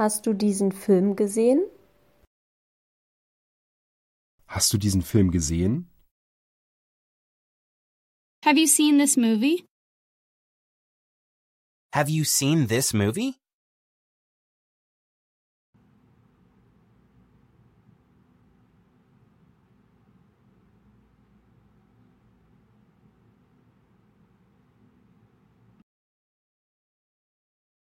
Hast du diesen Film gesehen? Hast du diesen Film gesehen? Have you seen this movie? Have you seen this movie?